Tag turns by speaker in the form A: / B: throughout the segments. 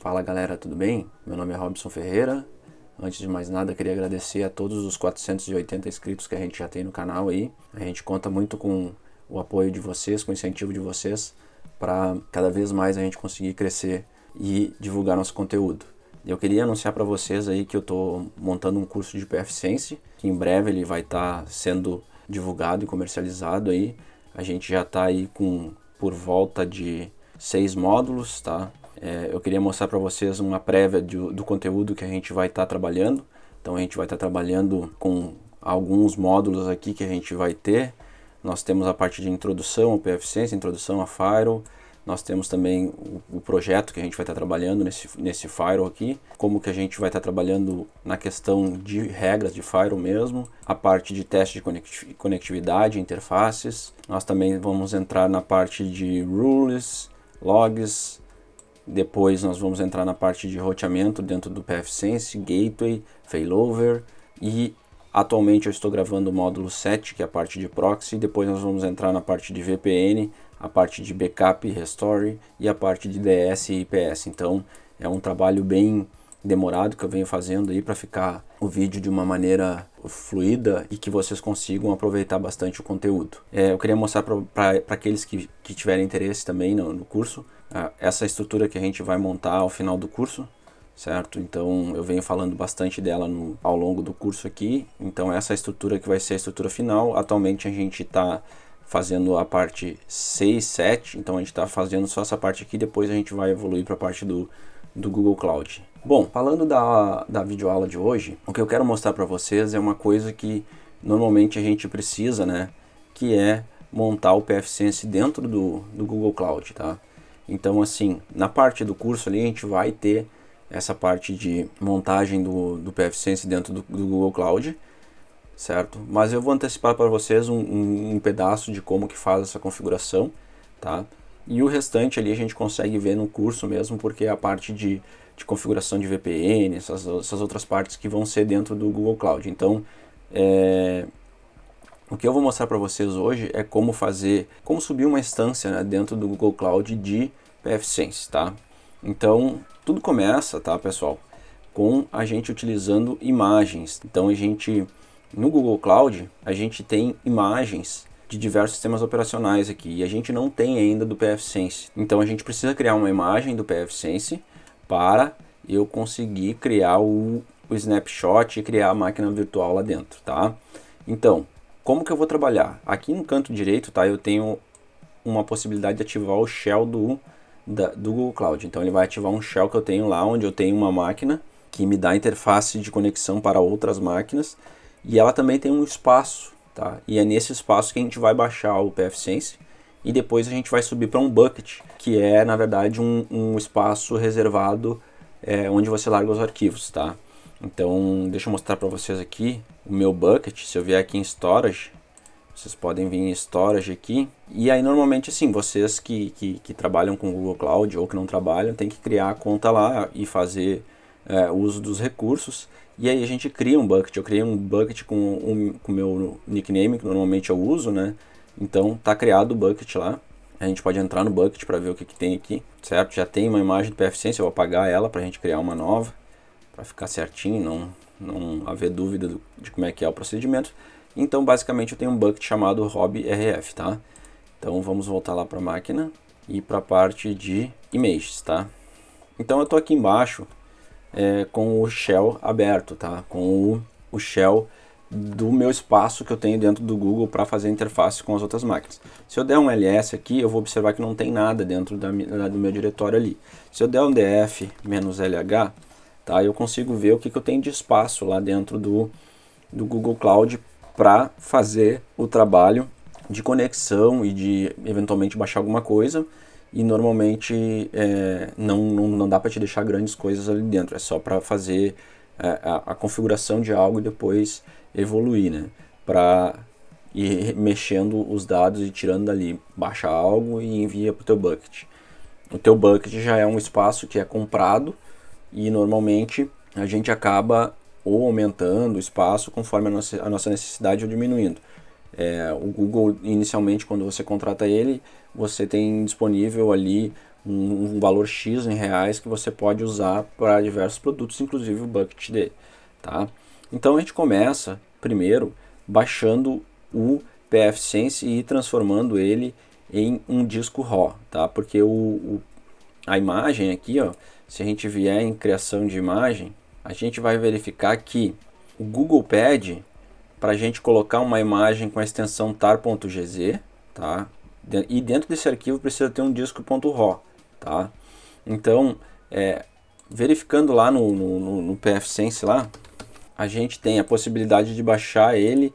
A: Fala galera, tudo bem? Meu nome é Robson Ferreira. Antes de mais nada, queria agradecer a todos os 480 inscritos que a gente já tem no canal aí. A gente conta muito com o apoio de vocês, com o incentivo de vocês, para cada vez mais a gente conseguir crescer e divulgar nosso conteúdo. Eu queria anunciar para vocês aí que eu estou montando um curso de Perficiency, que em breve ele vai estar tá sendo divulgado e comercializado aí. A gente já está aí com por volta de seis módulos, tá? É, eu queria mostrar para vocês uma prévia do, do, conteúdo que a gente vai estar tá trabalhando. Então a gente vai estar tá trabalhando com alguns módulos aqui que a gente vai ter. Nós temos a parte de introdução ao PFC, introdução a Firewall. Nós temos também o, o projeto que a gente vai estar tá trabalhando nesse, nesse Firewall aqui. Como que a gente vai estar tá trabalhando na questão de regras de Firewall mesmo. A parte de teste de conectividade, interfaces. Nós também vamos entrar na parte de rules, logs, depois nós vamos entrar na parte de roteamento dentro do PFSense, Gateway, Failover e atualmente eu estou gravando o módulo 7, que é a parte de proxy. Depois nós vamos entrar na parte de VPN, a parte de backup e restore e a parte de DS e IPS. Então é um trabalho bem demorado que eu venho fazendo aí para ficar o vídeo de uma maneira fluida e que vocês consigam aproveitar bastante o conteúdo. É, eu queria mostrar para aqueles que, que tiverem interesse também no, no curso ah, essa estrutura que a gente vai montar ao final do curso, certo? Então eu venho falando bastante dela no, ao longo do curso aqui. Então essa estrutura que vai ser a estrutura final. Atualmente a gente está fazendo a parte 6, 7. Então a gente está fazendo só essa parte aqui. Depois a gente vai evoluir para a parte do, do Google Cloud. Bom, falando da, da videoaula de hoje, o que eu quero mostrar para vocês é uma coisa que normalmente a gente precisa, né? Que é montar o PFSense dentro do, do Google Cloud, tá? Então, assim, na parte do curso ali a gente vai ter essa parte de montagem do, do PF dentro do, do Google Cloud, certo? Mas eu vou antecipar para vocês um, um, um, pedaço de como que faz essa configuração, tá? E o restante ali a gente consegue ver no curso mesmo, porque é a parte de, de configuração de VPN, essas, essas outras partes que vão ser dentro do Google Cloud. Então, é, o que eu vou mostrar para vocês hoje é como fazer, como subir uma instância né, dentro do Google Cloud de PFSense, tá? Então, tudo começa, tá, pessoal, com a gente utilizando imagens. Então, a gente no Google Cloud, a gente tem imagens de diversos sistemas operacionais aqui e a gente não tem ainda do PFSense. Então, a gente precisa criar uma imagem do PFSense para eu conseguir criar o, o snapshot e criar a máquina virtual lá dentro, tá? Então, como que eu vou trabalhar? Aqui no canto direito, tá? Eu tenho uma possibilidade de ativar o shell do, da, do Google Cloud. Então ele vai ativar um shell que eu tenho lá, onde eu tenho uma máquina que me dá interface de conexão para outras máquinas. E ela também tem um espaço, tá? E é nesse espaço que a gente vai baixar o PFSense e depois a gente vai subir para um bucket, que é na verdade um, um espaço reservado é, onde você larga os arquivos, tá? Então, deixa eu mostrar para vocês aqui o meu bucket. Se eu vier aqui em storage, vocês podem vir em storage aqui. E aí, normalmente, assim, vocês que, que, que trabalham com Google Cloud ou que não trabalham, tem que criar a conta lá e fazer é, uso dos recursos. E aí a gente cria um bucket. Eu criei um bucket com o com meu nickname, que normalmente eu uso, né? Então, tá criado o bucket lá. A gente pode entrar no bucket para ver o que, que tem aqui, certo? Já tem uma imagem do PFSense, eu vou apagar ela para a gente criar uma nova para ficar certinho, não, não haver dúvida do, de como é que é o procedimento. Então, basicamente, eu tenho um bucket chamado Rob RF, tá? Então, vamos voltar lá para a máquina e para a parte de images, tá? Então, eu estou aqui embaixo é, com o shell aberto, tá? Com o, o shell do meu espaço que eu tenho dentro do Google para fazer interface com as outras máquinas. Se eu der um ls aqui, eu vou observar que não tem nada dentro da, da, do meu diretório ali. Se eu der um df-lh, tá? Eu consigo ver o que, que eu tenho de espaço lá dentro do, do Google Cloud para fazer o trabalho de conexão e de eventualmente baixar alguma coisa. E normalmente é, não, não, não dá para te deixar grandes coisas ali dentro, é só para fazer é, a, a, configuração de algo e depois evoluir, né? Para ir mexendo os dados e tirando dali, baixa algo e envia para o teu bucket. O teu bucket já é um espaço que é comprado e normalmente a gente acaba ou aumentando o espaço conforme a nossa, a nossa necessidade ou diminuindo. É, o Google, inicialmente, quando você contrata ele, você tem disponível ali um, um valor X em reais que você pode usar para diversos produtos, inclusive o Bucket dele. Tá? Então a gente começa, primeiro, baixando o PF Sense e transformando ele em um disco RAW, tá? porque o, o a imagem aqui ó, se a gente vier em criação de imagem, a gente vai verificar que o Google pede para a gente colocar uma imagem com a extensão tar.gz, tá? E dentro desse arquivo precisa ter um disco.ro, tá? Então, é, verificando lá no, no, no PFSense lá, a gente tem a possibilidade de baixar ele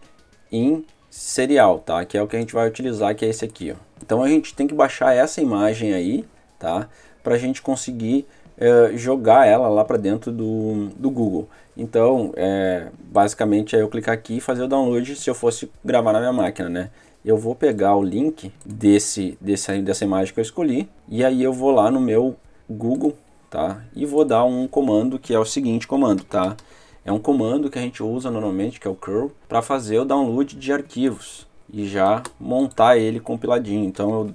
A: em serial, tá? Que é o que a gente vai utilizar, que é esse aqui, ó. Então a gente tem que baixar essa imagem aí, tá? Para a gente conseguir é, jogar ela lá para dentro do, do Google. Então, é, basicamente é eu clicar aqui e fazer o download se eu fosse gravar na minha máquina, né? Eu vou pegar o link desse, desse, dessa imagem que eu escolhi e aí eu vou lá no meu Google, tá? E vou dar um comando que é o seguinte comando, tá? É um comando que a gente usa normalmente, que é o curl, para fazer o download de arquivos e já montar ele compiladinho. Então eu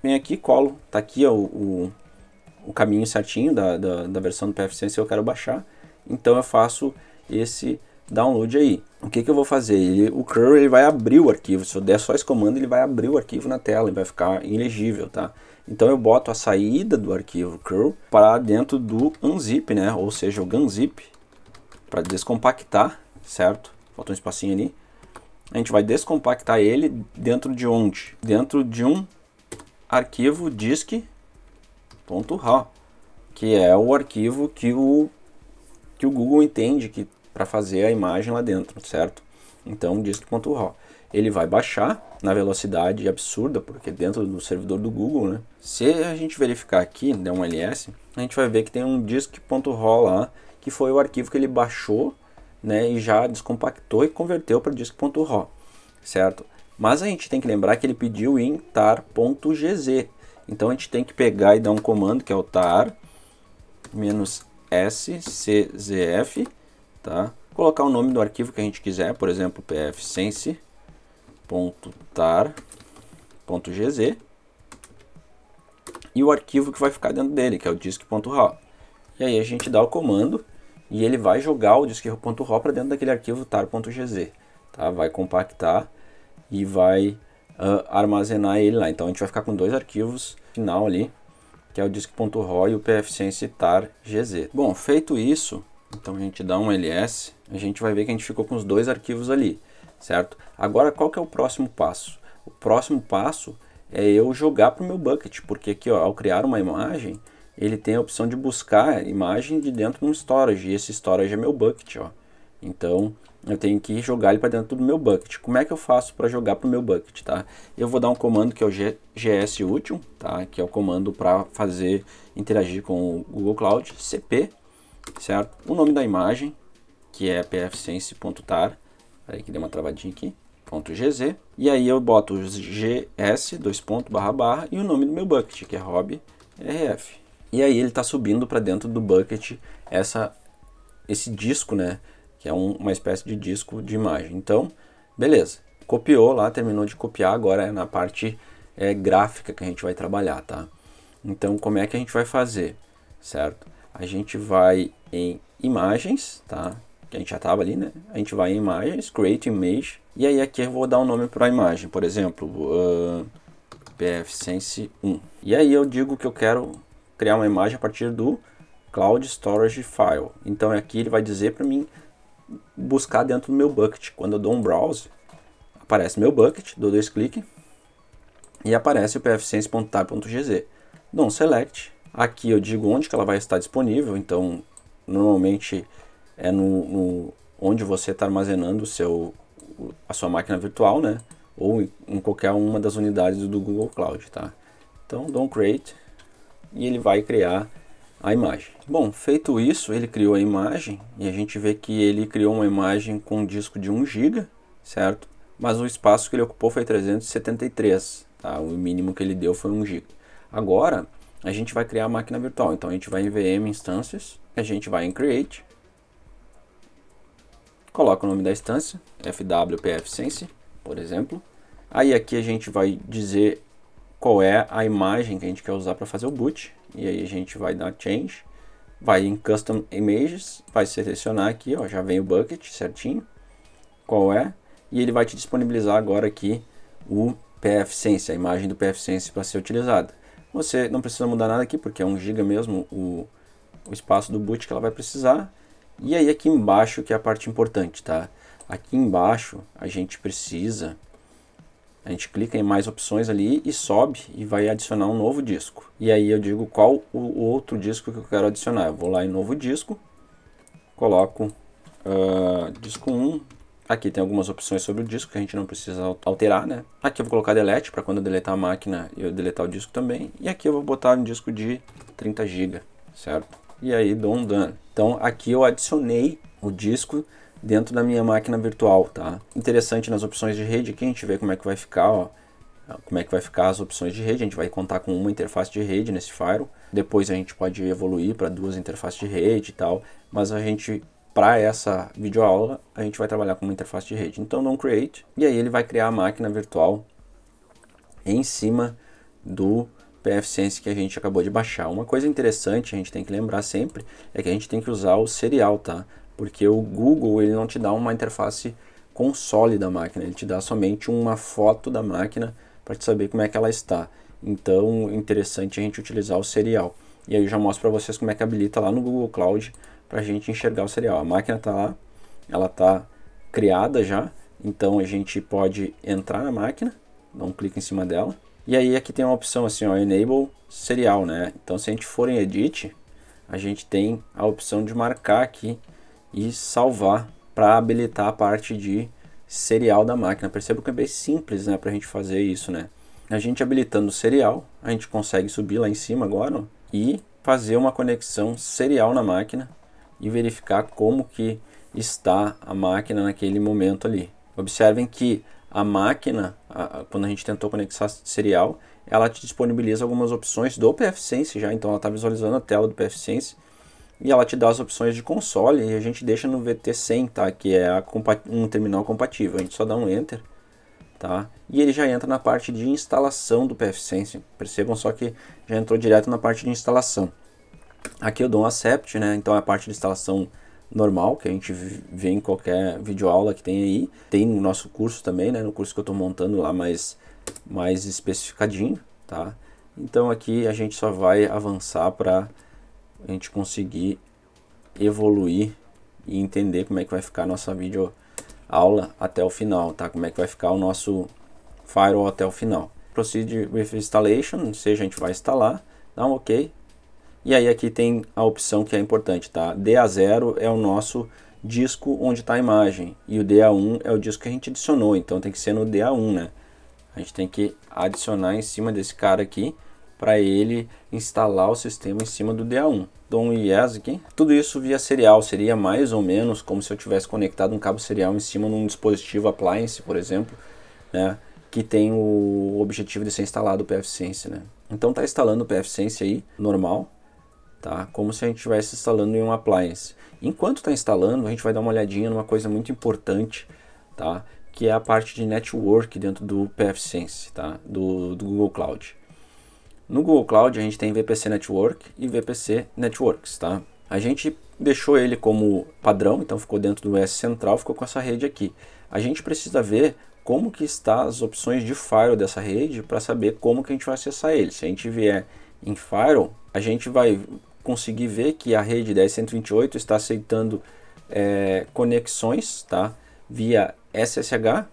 A: venho aqui, colo, tá aqui o, o caminho certinho da, da, da versão do PFSense eu quero baixar, então eu faço esse download aí. O que, que eu vou fazer? Ele, o curl ele vai abrir o arquivo, se eu der só esse comando ele vai abrir o arquivo na tela e vai ficar ilegível, tá? Então eu boto a saída do arquivo curl para dentro do unzip, né? Ou seja, o gunzip para descompactar, certo? Falta um espacinho ali. A gente vai descompactar ele dentro de onde? Dentro de um arquivo disk .raw, que é o arquivo que o, que o Google entende que para fazer a imagem lá dentro, certo? Então, disk.raw. Ele vai baixar na velocidade absurda, porque dentro do servidor do Google, né? Se a gente verificar aqui, der um ls, a gente vai ver que tem um disk.raw lá, que foi o arquivo que ele baixou, né, e já descompactou e converteu para disk.raw, certo? Mas a gente tem que lembrar que ele pediu em tar.gz, então a gente tem que pegar e dar um comando que é o tar menos sczf, tá? Colocar o nome do arquivo que a gente quiser, por exemplo, pfsense.tar.gz e o arquivo que vai ficar dentro dele, que é o disk.raw. E aí a gente dá o comando e ele vai jogar o disk.raw para dentro daquele arquivo tar.gz, tá? Vai compactar e vai uh, armazenar ele lá. Então a gente vai ficar com dois arquivos final ali, que é o disk.ro e o pfsensitar.gz. Bom, feito isso, então a gente dá um ls, a gente vai ver que a gente ficou com os dois arquivos ali, certo? Agora qual que é o próximo passo? O próximo passo é eu jogar para o meu bucket, porque aqui ó, ao criar uma imagem, ele tem a opção de buscar imagem de dentro de um storage, e esse storage é meu bucket, ó. Então, eu tenho que jogar ele para dentro do meu bucket. Como é que eu faço para jogar para o meu bucket, tá? Eu vou dar um comando que é o gsutil, tá? Que é o comando para fazer interagir com o Google Cloud, cp, certo? O nome da imagem, que é pfsense.tar, aí que deu uma travadinha aqui, .gz, e aí eu boto gs, dois pontos, barra, barra, e o nome do meu bucket, que é hobby, rf. E aí ele está subindo para dentro do bucket essa, esse disco, né? que é um, uma espécie de disco de imagem. Então, beleza, copiou lá, terminou de copiar, agora é na parte é, gráfica que a gente vai trabalhar, tá? Então, como é que a gente vai fazer, certo? A gente vai em imagens, tá? Que a gente já estava ali, né? A gente vai em imagens, create image, e aí aqui eu vou dar um nome para a imagem, por exemplo, uh, ah, PF Sense 1. E aí eu digo que eu quero criar uma imagem a partir do Cloud Storage File. Então aqui ele vai dizer para mim buscar dentro do meu bucket. Quando eu dou um browse, aparece meu bucket, dou dois cliques e aparece o pfsense.tab.gz. Dou um select, aqui eu digo onde que ela vai estar disponível, então normalmente é no, no onde você está armazenando o seu, a sua máquina virtual, né? Ou em qualquer uma das unidades do Google Cloud, tá? Então dou um create e ele vai criar a imagem. Bom, feito isso, ele criou a imagem e a gente vê que ele criou uma imagem com um disco de 1 GB, certo? Mas o espaço que ele ocupou foi 373, tá? O mínimo que ele deu foi 1 GB. Agora, a gente vai criar a máquina virtual. Então a gente vai em VM instâncias, a gente vai em create, coloca o nome da instância, fwpfsense, por exemplo. Aí aqui a gente vai dizer qual é a imagem que a gente quer usar para fazer o boot e aí a gente vai dar change, vai em custom images, vai selecionar aqui, ó, já vem o bucket certinho, qual é, e ele vai te disponibilizar agora aqui o PF Sense, a imagem do PF Sense para ser utilizada. Você não precisa mudar nada aqui, porque é 1 GB mesmo o, o espaço do boot que ela vai precisar. E aí aqui embaixo que é a parte importante, tá? Aqui embaixo a gente precisa a gente clica em mais opções ali e sobe e vai adicionar um novo disco. E aí eu digo qual o outro disco que eu quero adicionar. Eu vou lá em novo disco, coloco uh, disco 1. Aqui tem algumas opções sobre o disco que a gente não precisa alterar, né? Aqui eu vou colocar delete para quando eu deletar a máquina eu deletar o disco também. E aqui eu vou botar um disco de 30 GB, certo? E aí dou um dano. Então aqui eu adicionei o disco dentro da minha máquina virtual, tá? Interessante nas opções de rede aqui, a gente vê como é que vai ficar, ó. Ah, como é que vai ficar as opções de rede, a gente vai contar com uma interface de rede nesse firewall. Depois a gente pode evoluir para duas interfaces de rede e tal, mas a gente para essa videoaula, a gente vai trabalhar com uma interface de rede. Então, não create, e aí ele vai criar a máquina virtual em cima do PFSense que a gente acabou de baixar. Uma coisa interessante a gente tem que lembrar sempre é que a gente tem que usar o serial, tá? porque o Google ele não te dá uma interface console da máquina, ele te dá somente uma foto da máquina para te saber como é que ela está. Então, interessante a gente utilizar o serial. E aí eu já mostro para vocês como é que habilita lá no Google Cloud para a gente enxergar o serial. A máquina está lá, ela está criada já, então a gente pode entrar na máquina, dar um clique em cima dela. E aí aqui tem uma opção assim, ó, Enable Serial, né? Então se a gente for em Edit, a gente tem a opção de marcar aqui e salvar para habilitar a parte de serial da máquina. Perceba que é bem simples né, para a gente fazer isso. Né? A gente habilitando o serial, a gente consegue subir lá em cima agora ó, e fazer uma conexão serial na máquina e verificar como que está a máquina naquele momento ali. Observem que a máquina, a, a, quando a gente tentou conectar serial, ela te disponibiliza algumas opções do PFSense já, então ela está visualizando a tela do PFSense e ela te dá as opções de console e a gente deixa no VT100, tá? Que é um terminal compatível. A gente só dá um enter, tá? E ele já entra na parte de instalação do PFSense. Percebam só que já entrou direto na parte de instalação. Aqui eu dou um accept, né? Então é a parte de instalação normal que a gente vê em qualquer videoaula que tem aí. Tem no nosso curso também, né? No curso que eu estou montando lá mais, mais especificadinho, tá? Então aqui a gente só vai avançar para a gente conseguir evoluir e entender como é que vai ficar a nossa vídeo aula até o final, tá? Como é que vai ficar o nosso firewall até o final. Proceed with installation, seja a gente vai instalar, dá um OK. E aí aqui tem a opção que é importante, tá? DA0 é o nosso disco onde está a imagem e o DA1 é o disco que a gente adicionou, então tem que ser no DA1, né? A gente tem que adicionar em cima desse cara aqui para ele instalar o sistema em cima do DA1. Dom e yes aqui. Tudo isso via serial, seria mais ou menos como se eu tivesse conectado um cabo serial em cima de um dispositivo appliance, por exemplo, né, que tem o objetivo de ser instalado o PFSense, né. Então tá instalando o PFSense aí, normal, tá? Como se a gente estivesse instalando em um appliance. Enquanto está instalando, a gente vai dar uma olhadinha numa coisa muito importante, tá? Que é a parte de network dentro do PFSense, tá? Do, do Google Cloud. No Google Cloud a gente tem VPC Network e VPC Networks, tá? A gente deixou ele como padrão, então ficou dentro do S central, ficou com essa rede aqui. A gente precisa ver como que está as opções de firewall dessa rede para saber como que a gente vai acessar ele. Se a gente vier em firewall, a gente vai conseguir ver que a rede 10.128 está aceitando é, conexões, tá? Via SSH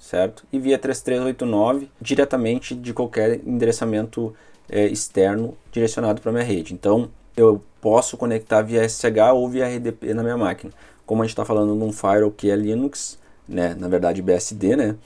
A: certo? E via 3389 diretamente de qualquer endereçamento é, externo direcionado para minha rede. Então eu posso conectar via SSH ou via RDP na minha máquina. Como a gente está falando num firewall que é Linux, né? na verdade BSD, né?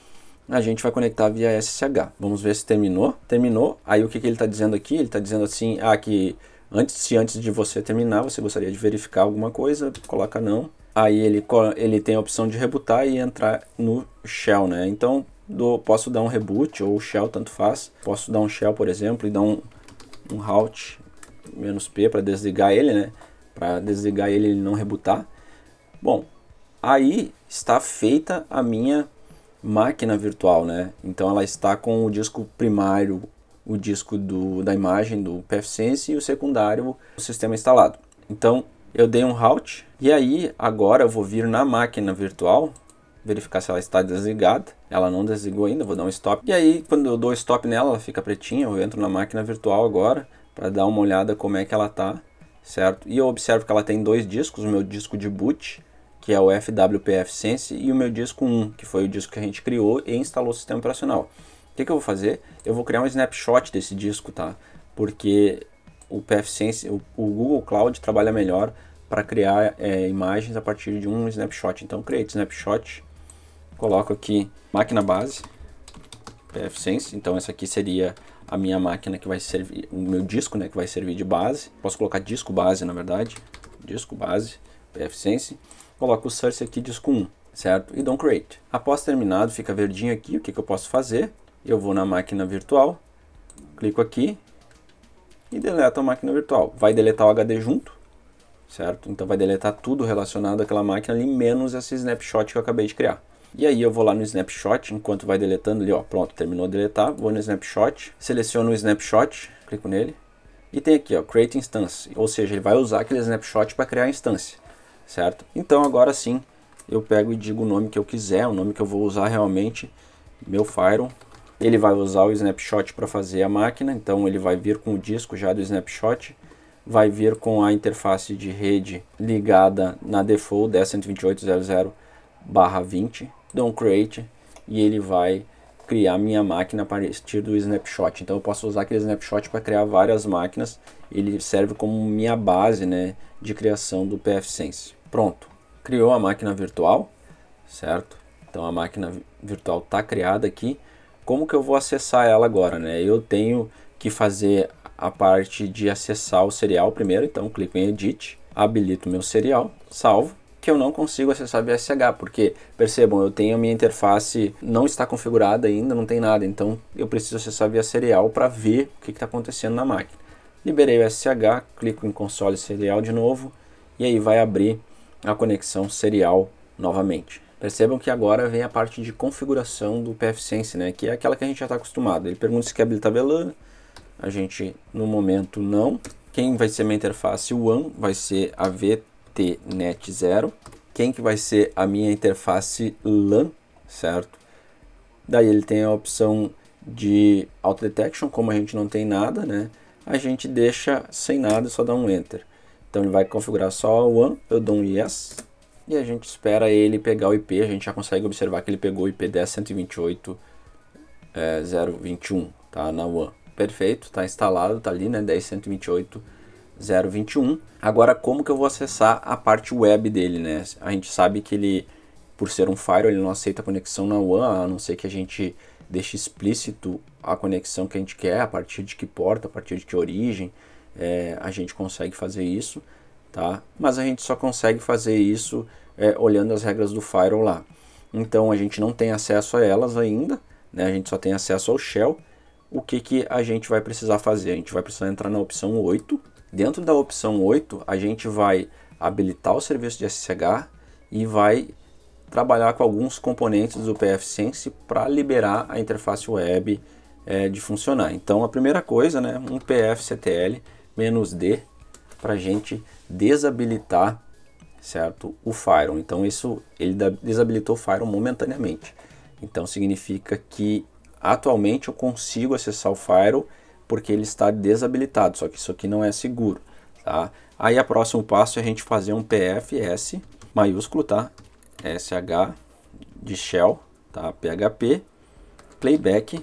A: a gente vai conectar via SSH. Vamos ver se terminou. Terminou. Aí o que, que ele está dizendo aqui? Ele está dizendo assim, ah, que Antes, se antes de você terminar, você gostaria de verificar alguma coisa, coloca não. Aí ele, ele tem a opção de rebootar e entrar no shell, né? Então, do posso dar um reboot ou shell, tanto faz. Posso dar um shell, por exemplo, e dar um, um halt "-p", para desligar ele, né? Para desligar ele e ele não rebootar. Bom, aí está feita a minha máquina virtual, né? Então ela está com o disco primário o disco do, da imagem do PFSense e o secundário o sistema instalado. Então eu dei um halt e aí agora eu vou vir na máquina virtual verificar se ela está desligada. Ela não desligou ainda, vou dar um stop. E aí quando eu dou stop nela, ela fica pretinha. Eu entro na máquina virtual agora para dar uma olhada como é que ela está certo? E eu observo que ela tem dois discos, o meu disco de boot que é o FWPFSense e o meu disco 1, que foi o disco que a gente criou e instalou o sistema operacional. O que, que eu vou fazer? Eu vou criar um snapshot desse disco, tá? Porque o PFSense, o, o Google Cloud trabalha melhor para criar é, imagens a partir de um snapshot. Então, create snapshot, coloco aqui máquina base, PFSense. Então, essa aqui seria a minha máquina que vai servir, o meu disco, né, que vai servir de base. Posso colocar disco base, na verdade, disco base, PFSense. Coloco o source aqui, disco 1, certo? E dou create. Após terminado, fica verdinho aqui, o que, que eu posso fazer? eu vou na máquina virtual, clico aqui e deleto a máquina virtual. Vai deletar o HD junto, certo? Então vai deletar tudo relacionado àquela máquina ali, menos esse snapshot que eu acabei de criar. E aí eu vou lá no snapshot, enquanto vai deletando ali, ó, pronto, terminou de deletar, vou no snapshot, seleciono o snapshot, clico nele, e tem aqui, ó, create instance, ou seja, ele vai usar aquele snapshot para criar a instância, certo? Então agora sim, eu pego e digo o nome que eu quiser, o nome que eu vou usar realmente, meu Firon, ele vai usar o snapshot para fazer a máquina, então ele vai vir com o disco já do snapshot, vai vir com a interface de rede ligada na default 10.128.00/20, é don't create e ele vai criar minha máquina a partir do snapshot. Então eu posso usar aquele snapshot para criar várias máquinas. Ele serve como minha base, né, de criação do PFSense. Pronto. Criou a máquina virtual, certo? Então a máquina virtual está criada aqui como que eu vou acessar ela agora, né? Eu tenho que fazer a parte de acessar o serial primeiro, então clico em Edit, habilito meu serial, salvo, que eu não consigo acessar via SH, porque percebam, eu tenho a minha interface, não está configurada ainda, não tem nada, então eu preciso acessar via serial para ver o que está acontecendo na máquina. Liberei o SH, clico em console serial de novo, e aí vai abrir a conexão serial novamente. Percebam que agora vem a parte de configuração do PFSense, né? Que é aquela que a gente já está acostumado. Ele pergunta se quer abrir VLAN. A gente, no momento, não. Quem vai ser minha interface WAN vai ser a VTNet0. Quem que vai ser a minha interface LAN, certo? Daí ele tem a opção de auto detection, como a gente não tem nada, né? A gente deixa sem nada, só dá um enter. Então ele vai configurar só o WAN, eu dou um yes, e a gente espera ele pegar o IP, a gente já consegue observar que ele pegou o IP 10128.021, é, tá? Na WAN. Perfeito, tá instalado, tá ali, né? 10128.021. Agora, como que eu vou acessar a parte web dele, né? A gente sabe que ele, por ser um firewall, ele não aceita conexão na WAN, a não ser que a gente deixe explícito a conexão que a gente quer, a partir de que porta, a partir de que origem, é, a gente consegue fazer isso tá? Mas a gente só consegue fazer isso é, olhando as regras do Firewall lá. Então a gente não tem acesso a elas ainda, né? A gente só tem acesso ao shell. O que, que a gente vai precisar fazer? A gente vai precisar entrar na opção 8. Dentro da opção 8, a gente vai habilitar o serviço de SSH e vai trabalhar com alguns componentes do PFSense para liberar a interface web é, de funcionar. Então a primeira coisa, né, um PFCTL-D para a gente desabilitar, certo, o firewall Então isso ele desabilitou o firewall momentaneamente. Então significa que atualmente eu consigo acessar o firewall porque ele está desabilitado, só que isso aqui não é seguro, tá? Aí o próximo passo é a gente fazer um PFS maiúsculo, tá? SH de shell, tá? PHP playback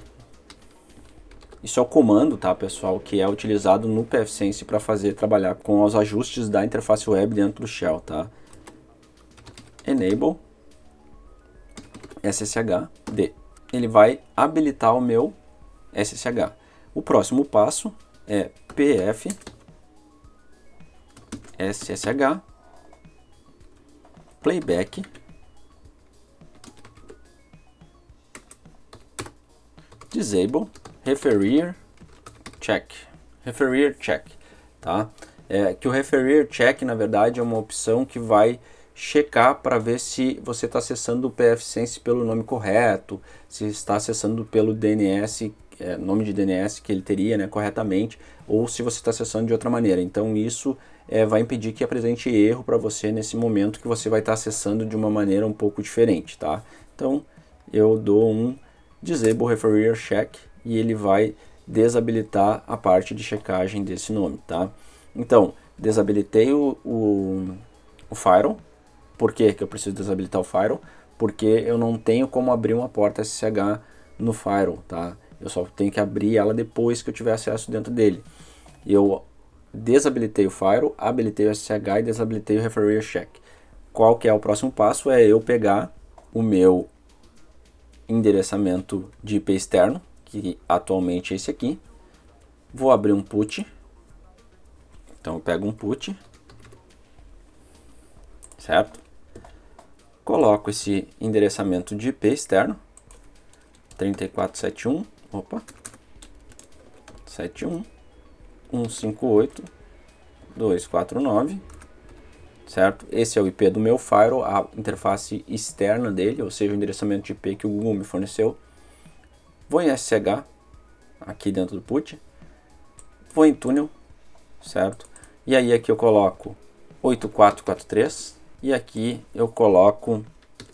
A: isso é o comando, tá, pessoal, que é utilizado no PFSense para fazer trabalhar com os ajustes da interface web dentro do shell, tá? Enable SSHD. Ele vai habilitar o meu SSH. O próximo passo é PF SSH playback disable referir check. Referir check, tá? É, que o referir check, na verdade, é uma opção que vai checar para ver se você está acessando o PFSense pelo nome correto, se está acessando pelo DNS, é, nome de DNS que ele teria né, corretamente, ou se você está acessando de outra maneira. Então isso é, vai impedir que apresente erro para você nesse momento que você vai estar tá acessando de uma maneira um pouco diferente. Tá? Então eu dou um disable referir check e ele vai desabilitar a parte de checagem desse nome, tá? Então, desabilitei o, o, o firewall. Por que, que eu preciso desabilitar o firewall? Porque eu não tenho como abrir uma porta SSH no firewall, tá? Eu só tenho que abrir ela depois que eu tiver acesso dentro dele. Eu desabilitei o firewall, habilitei o SSH e desabilitei o referral check. Qual que é o próximo passo? É eu pegar o meu endereçamento de IP externo, que atualmente é esse aqui. Vou abrir um put. Então eu pego um put. Certo? Coloco esse endereçamento de IP externo. 3471, opa. 71 158 249 certo? Esse é o IP do meu firewall, a interface externa dele, ou seja, o endereçamento de IP que o Google me forneceu Vou em SCH, aqui dentro do put. Vou em túnel, certo? E aí aqui eu coloco 8443 e aqui eu coloco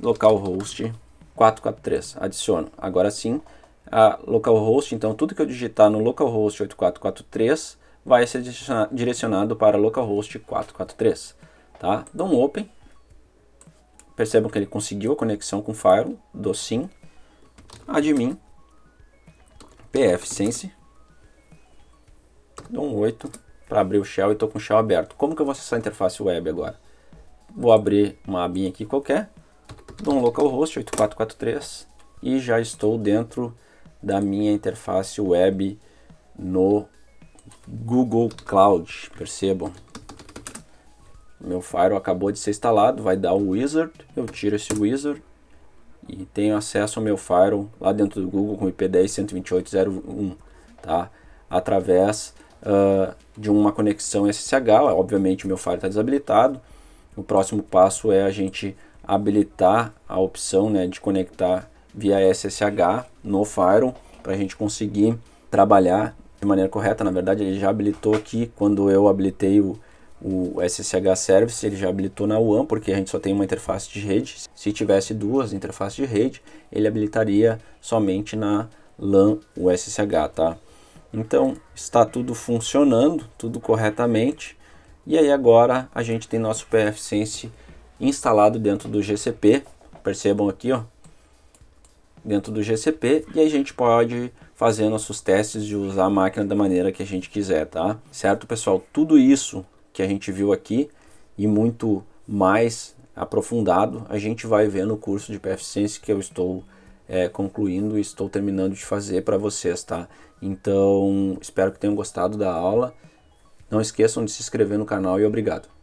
A: localhost 443, adiciono. Agora sim, a localhost, então tudo que eu digitar no localhost 8443 vai ser direcionado para localhost 443, tá? Dou um open. Percebam que ele conseguiu a conexão com o firewall do SIM admin PF Sense. Dou um 8 para abrir o Shell e estou com o Shell aberto. Como que eu vou acessar a interface web agora? Vou abrir uma abinha aqui qualquer, dou um localhost 8443 e já estou dentro da minha interface web no Google Cloud, percebam? Meu firewall acabou de ser instalado, vai dar o wizard, eu tiro esse wizard e tenho acesso ao meu firewall lá dentro do Google com IP10.128.0.1, tá? Através uh, de uma conexão SSH, obviamente o meu firewall está desabilitado. O próximo passo é a gente habilitar a opção né, de conectar via SSH no firewall para a gente conseguir trabalhar de maneira correta. Na verdade, ele já habilitou aqui quando eu habilitei o o SSH Service ele já habilitou na WAN, porque a gente só tem uma interface de rede. Se tivesse duas interfaces de rede, ele habilitaria somente na LAN o SSH, tá? Então, está tudo funcionando, tudo corretamente. E aí agora a gente tem nosso PF Sense instalado dentro do GCP. Percebam aqui, ó, dentro do GCP e aí a gente pode fazer nossos testes de usar a máquina da maneira que a gente quiser, tá? Certo, pessoal? Tudo isso que a gente viu aqui e muito mais aprofundado, a gente vai ver no curso de PFSense que eu estou é, concluindo e estou terminando de fazer para vocês, tá? Então, espero que tenham gostado da aula. Não esqueçam de se inscrever no canal e obrigado.